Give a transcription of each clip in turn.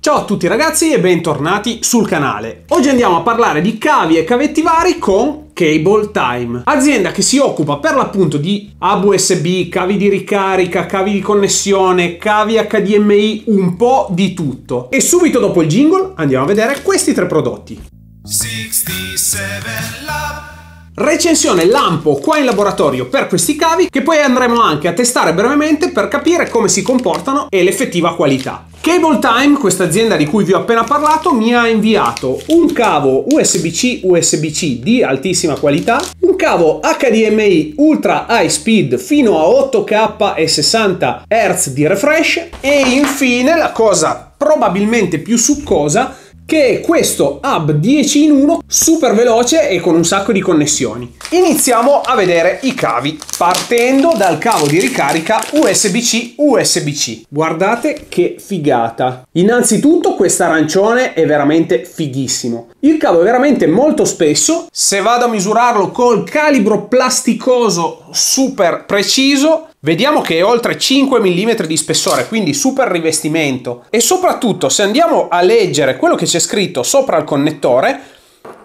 Ciao a tutti ragazzi e bentornati sul canale. Oggi andiamo a parlare di cavi e cavetti vari con Cable Time, azienda che si occupa per l'appunto di hub USB, cavi di ricarica, cavi di connessione, cavi HDMI, un po' di tutto. E subito dopo il jingle andiamo a vedere questi tre prodotti. 67 Lab Recensione lampo qua in laboratorio per questi cavi che poi andremo anche a testare brevemente per capire come si comportano e l'effettiva qualità. Cable Time, questa azienda di cui vi ho appena parlato, mi ha inviato un cavo USB-C USB-C di altissima qualità, un cavo HDMI Ultra High Speed fino a 8K e 60 Hz di refresh e infine la cosa probabilmente più succosa che è questo hub 10 in 1 super veloce e con un sacco di connessioni. Iniziamo a vedere i cavi partendo dal cavo di ricarica USB-C USB-C. Guardate che figata. Innanzitutto questo arancione è veramente fighissimo. Il cavo è veramente molto spesso. Se vado a misurarlo col calibro plasticoso super preciso, vediamo che è oltre 5 mm di spessore, quindi super rivestimento. E soprattutto se andiamo a leggere quello che c'è scritto sopra il connettore,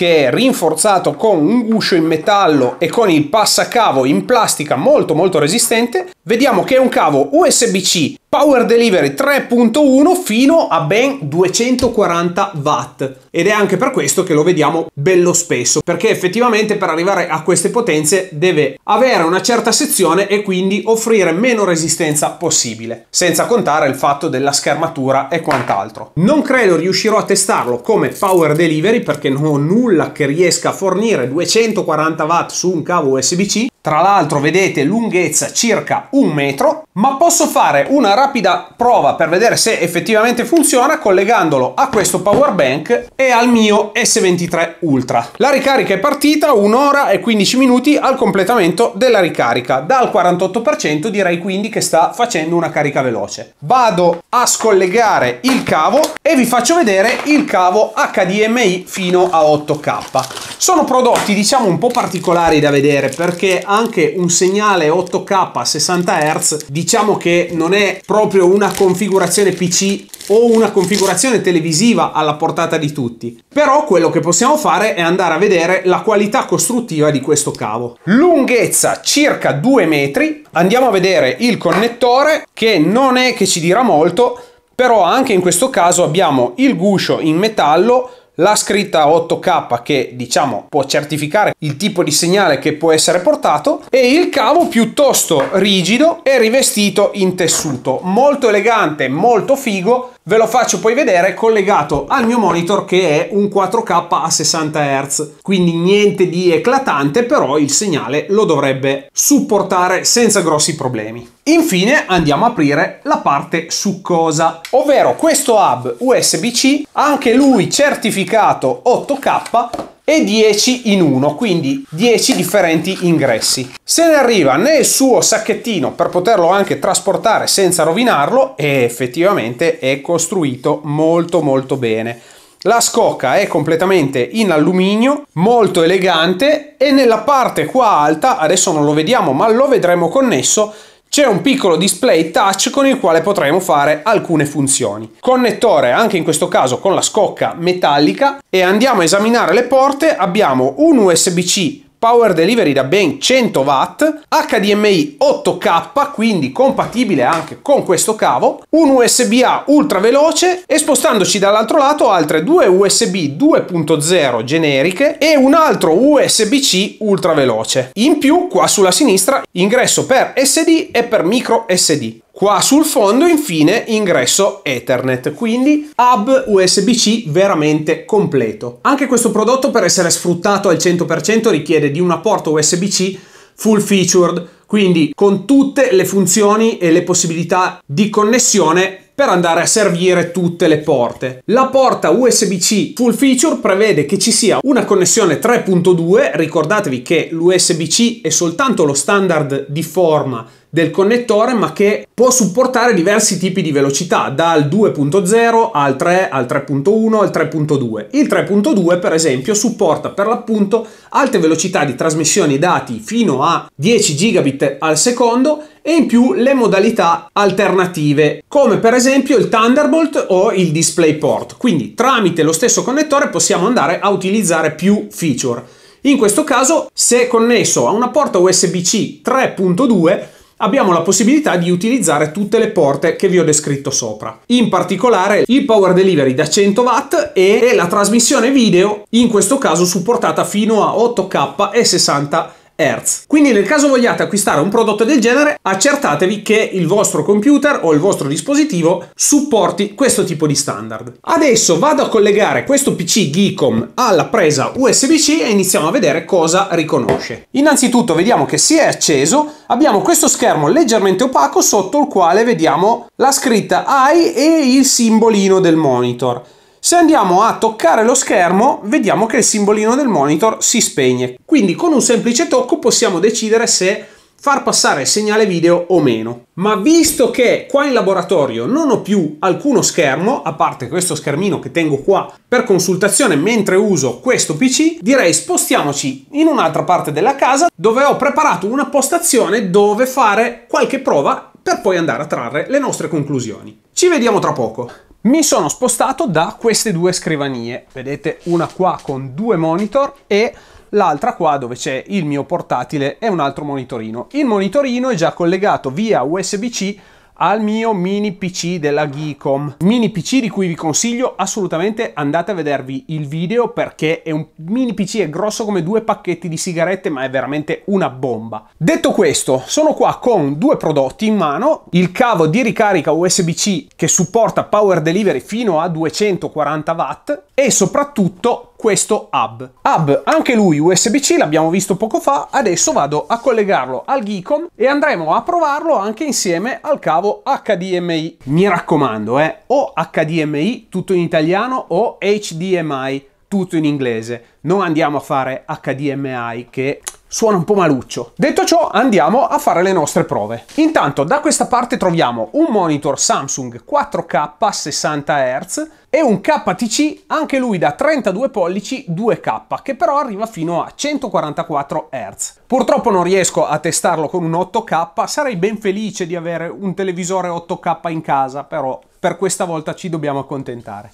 che è rinforzato con un guscio in metallo e con il passacavo in plastica molto molto resistente, vediamo che è un cavo USB-C Power Delivery 3.1 fino a ben 240 watt ed è anche per questo che lo vediamo bello spesso perché effettivamente per arrivare a queste potenze deve avere una certa sezione e quindi offrire meno resistenza possibile senza contare il fatto della schermatura e quant'altro non credo riuscirò a testarlo come Power Delivery perché non ho nulla nulla che riesca a fornire 240 watt su un cavo USB-C tra l'altro vedete lunghezza circa un metro, ma posso fare una rapida prova per vedere se effettivamente funziona collegandolo a questo power bank e al mio S23 Ultra. La ricarica è partita un'ora e 15 minuti al completamento della ricarica, dal 48% direi quindi che sta facendo una carica veloce. Vado a scollegare il cavo e vi faccio vedere il cavo HDMI fino a 8K. Sono prodotti diciamo un po' particolari da vedere perché anche un segnale 8K a 60 Hz, diciamo che non è proprio una configurazione PC o una configurazione televisiva alla portata di tutti. Però quello che possiamo fare è andare a vedere la qualità costruttiva di questo cavo. Lunghezza circa 2 metri, andiamo a vedere il connettore che non è che ci dirà molto, però anche in questo caso abbiamo il guscio in metallo la scritta 8K che diciamo può certificare il tipo di segnale che può essere portato e il cavo piuttosto rigido e rivestito in tessuto molto elegante molto figo ve lo faccio poi vedere collegato al mio monitor che è un 4K a 60 Hz, quindi niente di eclatante, però il segnale lo dovrebbe supportare senza grossi problemi. Infine andiamo a aprire la parte succosa, ovvero questo hub USB-C, anche lui certificato 8K, e 10 in uno, quindi 10 differenti ingressi. Se ne arriva nel suo sacchettino per poterlo anche trasportare senza rovinarlo e effettivamente è costruito molto molto bene. La scocca è completamente in alluminio, molto elegante e nella parte qua alta, adesso non lo vediamo ma lo vedremo connesso, c'è un piccolo display touch con il quale potremo fare alcune funzioni. Connettore anche in questo caso con la scocca metallica e andiamo a esaminare le porte, abbiamo un USB-C power delivery da ben 100 watt, HDMI 8K, quindi compatibile anche con questo cavo, un USB-A ultra veloce e spostandoci dall'altro lato altre due USB 2.0 generiche e un altro USB-C ultra veloce. In più, qua sulla sinistra, ingresso per SD e per micro SD. Qua sul fondo infine ingresso Ethernet, quindi hub USB-C veramente completo. Anche questo prodotto per essere sfruttato al 100% richiede di un apporto USB-C full featured, quindi con tutte le funzioni e le possibilità di connessione per andare a servire tutte le porte. La porta USB-C full feature prevede che ci sia una connessione 3.2, ricordatevi che l'USB-C è soltanto lo standard di forma del connettore ma che può supportare diversi tipi di velocità dal 2.0 al 3 al 3.1 al 3.2 il 3.2 per esempio supporta per l'appunto alte velocità di trasmissione dati fino a 10 gigabit al secondo e in più le modalità alternative come per esempio il Thunderbolt o il DisplayPort quindi tramite lo stesso connettore possiamo andare a utilizzare più feature in questo caso se connesso a una porta USB-C 3.2 abbiamo la possibilità di utilizzare tutte le porte che vi ho descritto sopra. In particolare il power delivery da 100 watt e la trasmissione video, in questo caso supportata fino a 8K e 60 fps Hz. Quindi nel caso vogliate acquistare un prodotto del genere, accertatevi che il vostro computer o il vostro dispositivo supporti questo tipo di standard. Adesso vado a collegare questo PC Geekom alla presa USB-C e iniziamo a vedere cosa riconosce. Innanzitutto vediamo che si è acceso, abbiamo questo schermo leggermente opaco sotto il quale vediamo la scritta AI e il simbolino del monitor. Se andiamo a toccare lo schermo vediamo che il simbolino del monitor si spegne. Quindi con un semplice tocco possiamo decidere se far passare il segnale video o meno. Ma visto che qua in laboratorio non ho più alcuno schermo, a parte questo schermino che tengo qua per consultazione mentre uso questo PC, direi spostiamoci in un'altra parte della casa dove ho preparato una postazione dove fare qualche prova per poi andare a trarre le nostre conclusioni. Ci vediamo tra poco. Mi sono spostato da queste due scrivanie, vedete una qua con due monitor e l'altra qua dove c'è il mio portatile e un altro monitorino. Il monitorino è già collegato via USB-C al mio mini PC della Geekom. Mini PC di cui vi consiglio assolutamente andate a vedervi il video perché è un mini PC, è grosso come due pacchetti di sigarette ma è veramente una bomba. Detto questo, sono qua con due prodotti in mano, il cavo di ricarica USB-C che supporta Power Delivery fino a 240 watt e soprattutto questo hub. Hub, anche lui USB-C, l'abbiamo visto poco fa, adesso vado a collegarlo al Geekon e andremo a provarlo anche insieme al cavo HDMI. Mi raccomando, eh, o HDMI tutto in italiano o HDMI tutto in inglese. Non andiamo a fare HDMI che suona un po' maluccio. Detto ciò, andiamo a fare le nostre prove. Intanto, da questa parte troviamo un monitor Samsung 4K 60 Hz e un KTC anche lui da 32 pollici 2K che però arriva fino a 144 Hz. Purtroppo non riesco a testarlo con un 8K, sarei ben felice di avere un televisore 8K in casa, però per questa volta ci dobbiamo accontentare.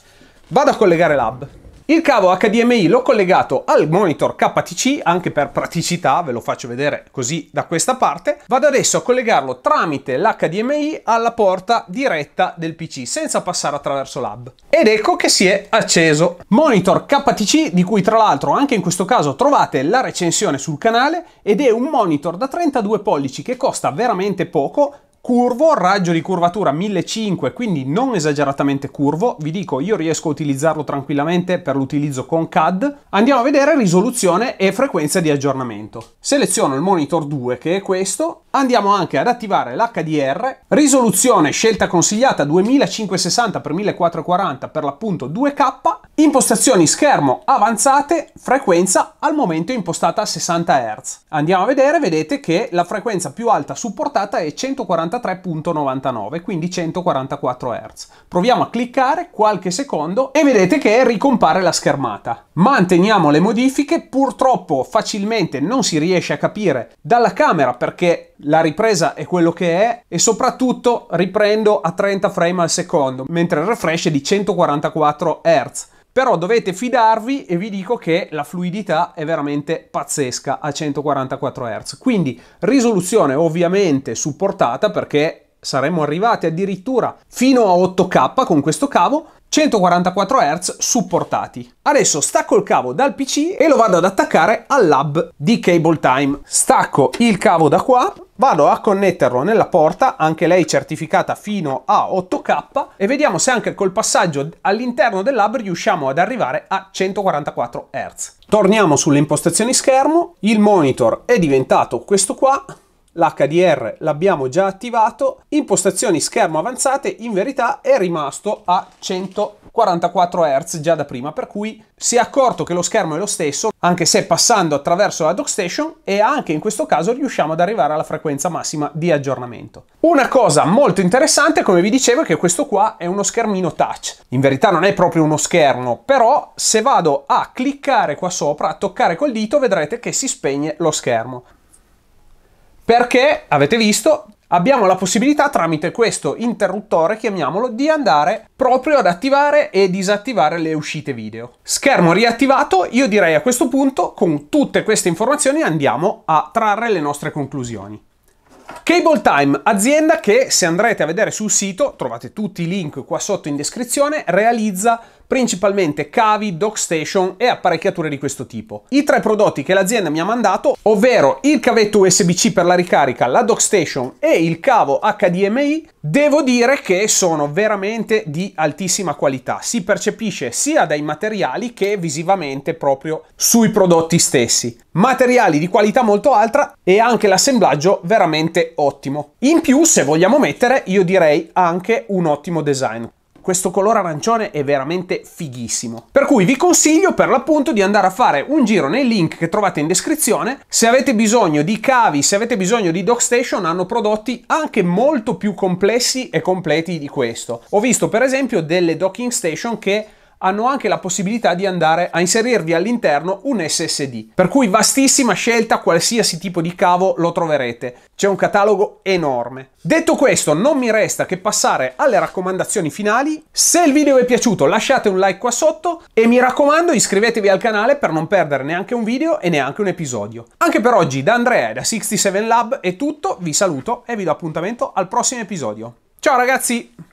Vado a collegare l'hub. Il cavo HDMI l'ho collegato al monitor KTC anche per praticità, ve lo faccio vedere così da questa parte. Vado adesso a collegarlo tramite l'HDMI alla porta diretta del PC senza passare attraverso l'hub. Ed ecco che si è acceso. Monitor KTC di cui tra l'altro anche in questo caso trovate la recensione sul canale ed è un monitor da 32 pollici che costa veramente poco curvo, raggio di curvatura 1500, quindi non esageratamente curvo, vi dico io riesco a utilizzarlo tranquillamente per l'utilizzo con CAD. Andiamo a vedere risoluzione e frequenza di aggiornamento. Seleziono il monitor 2 che è questo, andiamo anche ad attivare l'HDR, risoluzione scelta consigliata 2560x1440 per l'appunto 2K, impostazioni schermo avanzate, frequenza al momento impostata a 60 Hz. Andiamo a vedere, vedete che la frequenza più alta supportata è 140 143.99, quindi 144 Hz. Proviamo a cliccare qualche secondo e vedete che ricompare la schermata. Manteniamo le modifiche, purtroppo facilmente non si riesce a capire dalla camera perché la ripresa è quello che è e soprattutto riprendo a 30 frame al secondo, mentre il refresh è di 144 Hz però dovete fidarvi e vi dico che la fluidità è veramente pazzesca a 144 Hz. Quindi risoluzione ovviamente supportata perché saremmo arrivati addirittura fino a 8K con questo cavo, 144 Hz supportati. Adesso stacco il cavo dal PC e lo vado ad attaccare al hub di Cable Time. Stacco il cavo da qua, vado a connetterlo nella porta, anche lei certificata fino a 8K, e vediamo se anche col passaggio all'interno dell'hub riusciamo ad arrivare a 144 Hz. Torniamo sulle impostazioni schermo, il monitor è diventato questo qua, l'HDR l'abbiamo già attivato, impostazioni schermo avanzate in verità è rimasto a 144 Hz già da prima, per cui si è accorto che lo schermo è lo stesso, anche se passando attraverso la dockstation e anche in questo caso riusciamo ad arrivare alla frequenza massima di aggiornamento. Una cosa molto interessante, come vi dicevo, è che questo qua è uno schermino touch. In verità non è proprio uno schermo, però se vado a cliccare qua sopra, a toccare col dito, vedrete che si spegne lo schermo. Perché, avete visto, abbiamo la possibilità tramite questo interruttore, chiamiamolo, di andare proprio ad attivare e disattivare le uscite video. Schermo riattivato, io direi a questo punto, con tutte queste informazioni andiamo a trarre le nostre conclusioni. Cable Time, azienda che se andrete a vedere sul sito, trovate tutti i link qua sotto in descrizione, realizza principalmente cavi, dock station e apparecchiature di questo tipo. I tre prodotti che l'azienda mi ha mandato, ovvero il cavetto USB-C per la ricarica, la dock station e il cavo HDMI, devo dire che sono veramente di altissima qualità. Si percepisce sia dai materiali che visivamente proprio sui prodotti stessi. Materiali di qualità molto alta e anche l'assemblaggio veramente ottimo. In più, se vogliamo mettere, io direi anche un ottimo design. Questo colore arancione è veramente fighissimo. Per cui vi consiglio per l'appunto di andare a fare un giro nei link che trovate in descrizione. Se avete bisogno di cavi, se avete bisogno di station, hanno prodotti anche molto più complessi e completi di questo. Ho visto per esempio delle docking station che hanno anche la possibilità di andare a inserirvi all'interno un SSD. Per cui vastissima scelta, qualsiasi tipo di cavo lo troverete. C'è un catalogo enorme. Detto questo, non mi resta che passare alle raccomandazioni finali. Se il video vi è piaciuto lasciate un like qua sotto e mi raccomando iscrivetevi al canale per non perdere neanche un video e neanche un episodio. Anche per oggi da Andrea e da 67 Lab è tutto, vi saluto e vi do appuntamento al prossimo episodio. Ciao ragazzi!